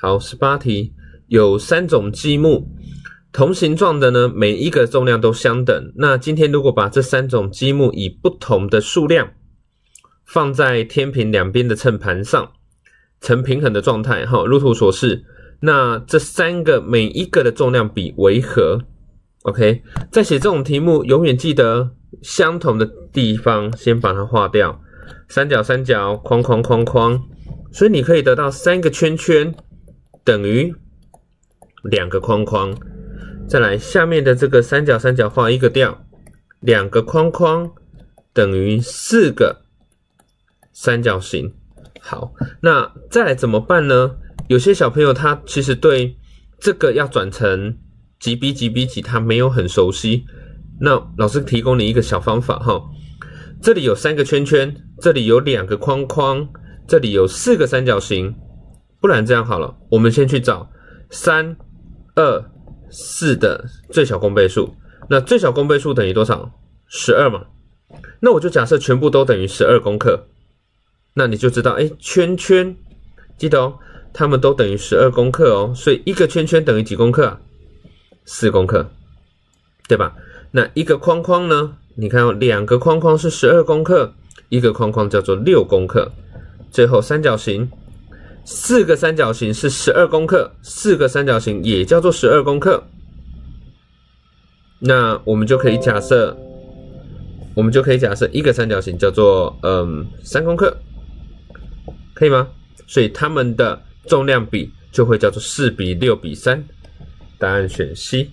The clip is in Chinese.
好，十八题有三种积木，同形状的呢，每一个重量都相等。那今天如果把这三种积木以不同的数量放在天平两边的秤盘上，呈平衡的状态，哈，如图所示。那这三个每一个的重量比为何？OK，在写这种题目，永远记得相同的地方先把它画掉，三角三角框框框框，所以你可以得到三个圈圈。等于两个框框，再来下面的这个三角三角放一个掉，两个框框等于四个三角形。好，那再来怎么办呢？有些小朋友他其实对这个要转成几比几比几，他没有很熟悉。那老师提供你一个小方法哈，这里有三个圈圈，这里有两个框框，这里有四个三角形。不然这样好了，我们先去找三、二、四的最小公倍数。那最小公倍数等于多少？十二嘛。那我就假设全部都等于十二公克。那你就知道，哎，圈圈，记得哦，他们都等于十二公克哦。所以一个圈圈等于几公克？四公克，对吧？那一个框框呢？你看，哦，两个框框是十二公克，一个框框叫做六公克。最后三角形。四个三角形是十二公克，四个三角形也叫做十二公克。那我们就可以假设，我们就可以假设一个三角形叫做嗯三公克，可以吗？所以它们的重量比就会叫做四比六比三，答案选 C。